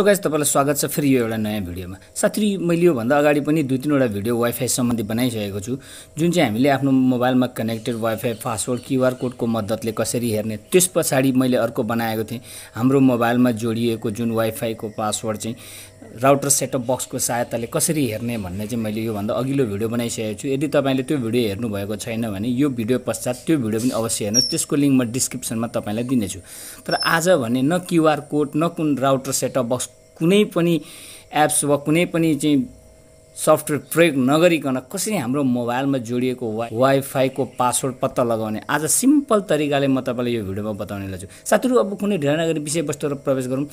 so guys तपाईँलाई स्वागत छ फेरि यो एउटा नयाँ भिडियोमा साथी मैले योभन्दा अगाडि पनि दुई तिनवटा भिडियो वाइफाई सम्बन्धी बनाइसकेको छु जुन चाहिँ हामीले आफ्नो मोबाइलमा कनेक्टेड वाइफाई पासवर्ड क्युआर कोडको मद्दतले कसरी हेर्ने त्यस पछाडि मैले अर्को बनाएको थिएँ हाम्रो मोबाइलमा जोडिएको जुन वाइफाईको पासवर्ड चाहिँ राउटर सेटअप बक्सको सहायताले कसरी हेर्ने भन्ने चाहिँ मैले योभन्दा अघिल्लो भिडियो बनाइसकेको छु यदि तपाईँले त्यो भिडियो हेर्नुभएको छैन भने यो भिडियो पश्चात त्यो भिडियो पनि अवश्य हेर्नुहोस् त्यसको लिङ्क म डिस्क्रिप्सनमा तपाईँलाई दिनेछु तर आज भने न क्युआर कोड न कुन राउटर सेटअप बक्स कुनै पनि एप्स वा कुनै पनि चाहिँ सफ्टवेयर प्रयोग नगरिकन कसरी हाम्रो मोबाइलमा जोडिएको वाइ वाइफाईको पासवर्ड पत्ता लगाउने आज सिम्पल तरिकाले म तपाईँलाई यो भिडियोमा बताउने लाग्छु साथीहरू अब कुनै ढिला नगरी विषयवस्तुतर्फ प्रवेश गरौँ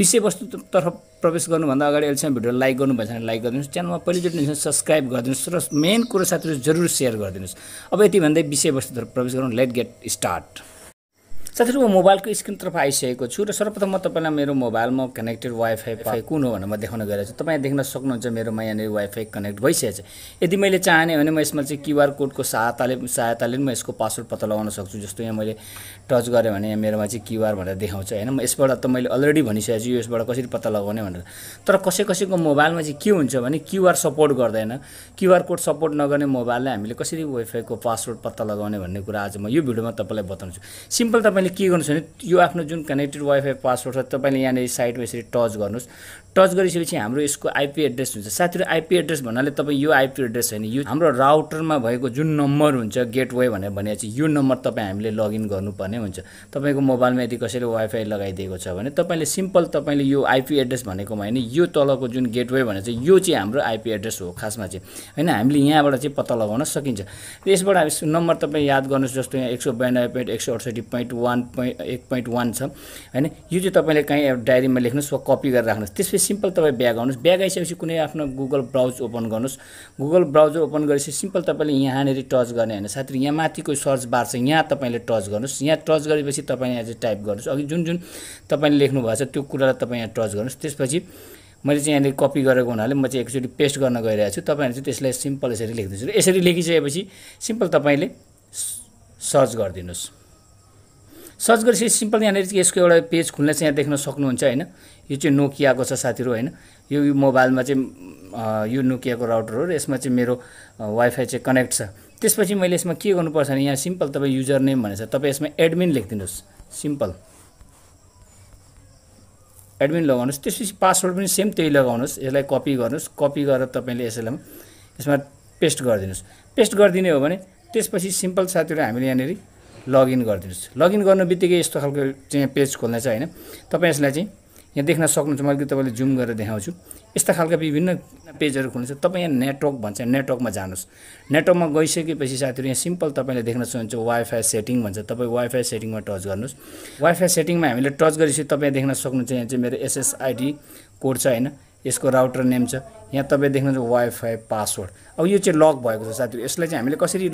विषयवस्तुतर्फ प्रवेश गर्नुभन्दा अगाडि अहिलेसम्म भिडियो लाइक गर्नुभएछ भने लाइक गरिदिनुहोस् च्यानलमा पहिलोचोटि सब्सक्राइब गरिदिनुहोस् र मेन कुरो साथीहरू जरुर सेयर गरिदिनुहोस् अब यति भन्दै विषयवस्तुतर्फ प्रवेश गरौँ लेट गेट स्टार्ट साथीहरू म मोबाइलको स्क्रिनतर्फ आइसकेको छु र सर्वप्रथम म तपाईँलाई मेरो मोबाइलमा कनेक्टेड वाइफाई पाए कुन हो भनेर म देखाउन गइरहेको छु तपाईँ देख्न सक्नुहुन्छ मेरोमा यहाँनिर वाइफाई कनेक्ट भइसकेको छ यदि मैले चाहने भने म यसमा चाहिँ क्युआर कोडको सहायताले सहायताले म यसको पासवर्ड पत्ता लगाउन सक्छु जस्तो यहाँ मैले टच गरेँ भने यहाँ मेरोमा चाहिँ क्युआर भनेर देखाउँछ होइन म यसबाट त मैले अलरेडी भनिसकेको छु यसबाट कसरी पत्ता लगाउने भनेर तर कसै कसैको मोबाइलमा चाहिँ के हुन्छ भने क्युआर सपोर्ट गर्दैन क्युआर कोड सपोर्ट नगर्ने मोबाइललाई हामीले कसरी वाइफाईको पासवर्ड पत्ता लगाउने भन्ने कुरा आज म यो भिडियोमा तपाईँलाई बताउँछु सिम्पल तपाईँ तपाईँले के गर्नुहोस् भने यो आफ्नो जुन कनेक्टेड वाइफाई पासवर्ड छ तपाईँले यहाँनिर साइडमा यसरी टच गर्नुहोस् टच गरिसकेपछि हाम्रो यसको आइपी एड्रेस हुन्छ साथीहरू आइपी एड्रेस भन्नाले तपाईँ यो आइपी एड्रेस होइन यो हाम्रो राउटरमा भएको जुन नम्बर हुन्छ गेटवे भनेर भनेपछि यो नम्बर तपाईँ हामीले लगइन गर्नुपर्ने हुन्छ तपाईँको मोबाइलमा यदि कसैले वाइफाई लगाइदिएको छ भने तपाईँले सिम्पल तपाईँले यो आइपी एड्रेस भनेकोमा होइन यो तलको जुन गेटवे भने चाहिँ यो चाहिँ हाम्रो आइपी एड्रेस हो खासमा चाहिँ होइन हामीले यहाँबाट चाहिँ पत्ता लगाउन सकिन्छ यसबाट नम्बर तपाईँ याद गर्नुहोस् जस्तो यहाँ एक सौ बयानब्बे पोइन्ट एक सौ पोइन्ट वान वान पोइन्ट एक पोइन्ट वान छ होइन यो चाहिँ तपाईँले कहीँ डायरीमा लेख्नुहोस् वा कपी गरेर राख्नुहोस् त्यसपछि सिम्पल तपाईँ ब्याग आउनुहोस् ब्याग आइसकेपछि कुनै आफ्नो गुगल ब्राउज ओपन गर्नुहोस् गुगल ब्राउजर ओपन गरेपछि सिम्पल तपाईँले यहाँनिर टच गर्ने होइन साथी यहाँ माथिको सर्च बार छ यहाँ तपाईँले टच गर्नुहोस् यहाँ टच गरेपछि तपाईँले यहाँ चाहिँ टाइप गर्नुहोस् अघि जुन जुन तपाईँले लेख्नु भएको छ त्यो कुरालाई तपाईँ यहाँ टच गर्नुहोस् त्यसपछि मैले चाहिँ यहाँनिर कपी गरेको हुनाले म चाहिँ एकचोटि पेस्ट गर्न गइरहेको छु तपाईँहरू चाहिँ त्यसलाई सिम्पल यसरी लेखिदिन्छु यसरी लेखिसकेपछि सिम्पल तपाईँले सर्च गरिदिनुहोस् सर्च गरेपछि सिम्पल यहाँनिर यसको एउटा पेज खुल्ने चाहिँ यहाँ देख्न सक्नुहुन्छ होइन यो चाहिँ नोकियाको छ साथीहरू होइन यो मोबाइलमा चाहिँ यो नोकियाको राउटर हो र यसमा चाहिँ मेरो वाइफाई चाहिँ कनेक्ट छ त्यसपछि मैले यसमा के गर्नुपर्छ भने यहाँ सिम्पल तपाईँ युजर नेम भनेछ तपाईँ यसमा एडमिन लेखिदिनुहोस् सिम्पल एडमिन लगाउनुहोस् त्यसपछि पासवर्ड पनि सेम त्यही लगाउनुहोस् यसलाई कपी गर्नुहोस् कपी गरेर तपाईँले यसलाई यसमा पेस्ट गरिदिनुहोस् पेस्ट गरिदिने हो भने त्यसपछि सिम्पल साथीहरू हामीले यहाँनिर लगइन गरिदिनुहोस् लगइन गर्नु बित्तिकै यस्तो खालको चाहिँ पेज खोल्ने चाहिँ होइन तपाईँ यसलाई चाहिँ यहाँ देख्न सक्नुहुन्छ म मैले तपाईँले जुम गरेर देखाउँछु यस्ता खालका विभिन्न पेजहरू खोल्नुहुन्छ तपाईँ यहाँ नेटवर्क भन्छ नेटवर्कमा जानुहोस् नेटवर्कमा गइसकेपछि साथीहरू यहाँ सिम्पल तपाईँले देख्न सक्नुहुन्छ वाइफाई सेटिङ भन्छ तपाईँ वाइफाई सेटिङमा टच गर्नुहोस् वाइफाई सेटिङमा हामीले टच गरेपछि तपाईँ देख्न सक्नुहुन्छ यहाँ चाहिँ मेरो एसएसआइडी कोड छ होइन यसको राउटर नेम छ यहाँ तपाईँ देख्नुहुन्छ वाइफाई पासवर्ड अब यो चाहिँ लक भएको छ साथीहरू यसलाई चाहिँ हामीले कसरी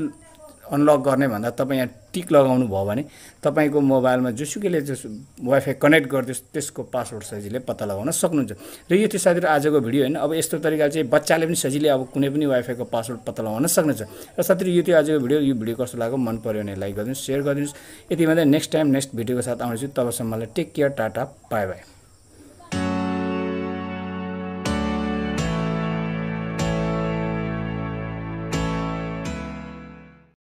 अनलक गर्ने भन्दा तपाईँ यहाँ टिक लगाउनु भयो भने तपाईँको मोबाइलमा जोसुकैले जस वाइफाई कनेक्ट गरिदियोस् त्यसको पासवर्ड सजिलै पत्ता लगाउन सक्नुहुन्छ र यो थियो साथीहरू आजको भिडियो होइन अब यस्तो तरिकाले चाहिँ बच्चाले पनि सजिलै अब कुनै पनि वाइफाईको पासवर्ड पत्ता लगाउन सक्नुहुन्छ र साथीहरू यो थियो आजको भिडियो यो भिडियो कस्तो लाग्यो मन पऱ्यो भने लाइक गरिदिनुहोस् सेयर गरिदिनुहोस् यति भन्दा नेक्स्ट टाइम नेक्स्ट भिडियोको साथ आउँछु तबसम्मलाई take care tata bye by